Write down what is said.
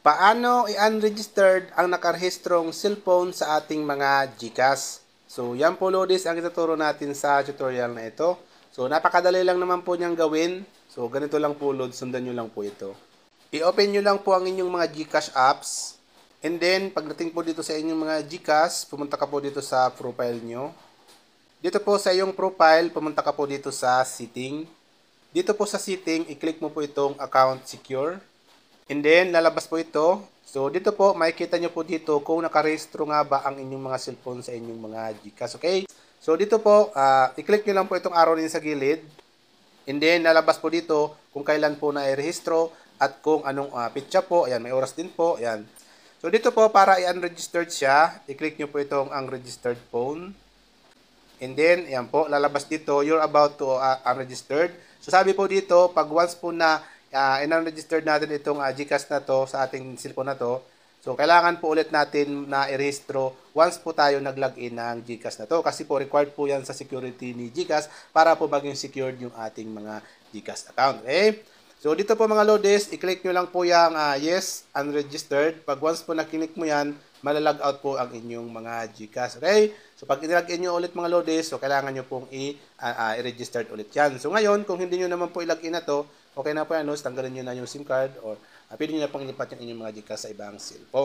Paano i-unregistered ang nakarehistrong cellphone sa ating mga GCash? So, yan po Lodis ang ituturo natin sa tutorial na ito. So, napakadali lang naman po niyang gawin. So, ganito lang po Lod, sundan nyo lang po ito. I-open nyo lang po ang inyong mga GCash apps. And then, pagdating po dito sa inyong mga GCash, pumunta ka po dito sa profile nyo. Dito po sa iyong profile, pumunta ka po dito sa setting. Dito po sa setting, i-click mo po itong account secure. And then, lalabas po ito. So, dito po, makikita nyo po dito kung nakarehistro nga ba ang inyong mga cellphone sa inyong mga Gcash. Okay? So, dito po, uh, i-click nyo lang po itong arrow sa gilid. And then, lalabas po dito kung kailan po na-rehistro at kung anong uh, ah, pitcha po. Ayan, may oras din po. Ayan. So, dito po, para i-unregistered siya, i-click nyo po itong unregistered phone. And then, ayan po, lalabas dito, you're about to uh, unregistered. So, sabi po dito, pag once po na uh, ah, in-registered natin itong uh, GCash na to sa ating cellphone na to. So, kailangan po ulit natin na i-rehistro once po tayo nag-login ng GCash na to. Kasi po, required po yan sa security ni GCash para po maging secured yung ating mga GCash account. Okay? So, dito po mga Lodis, i-click nyo lang po yung uh, yes, unregistered. Pag once po nakinick mo yan, malalag out po ang inyong mga GCash. Okay? So, pag inilog in nyo ulit mga Lodis, so kailangan nyo pong i register uh, uh, ulit yan. So, ngayon, kung hindi nyo naman po ilog in na to, Okay na po yan, no? tanggalin nyo na yung SIM card or uh, pwede nyo na pang ilipat yung inyong mga Gcash sa ibang cellphone.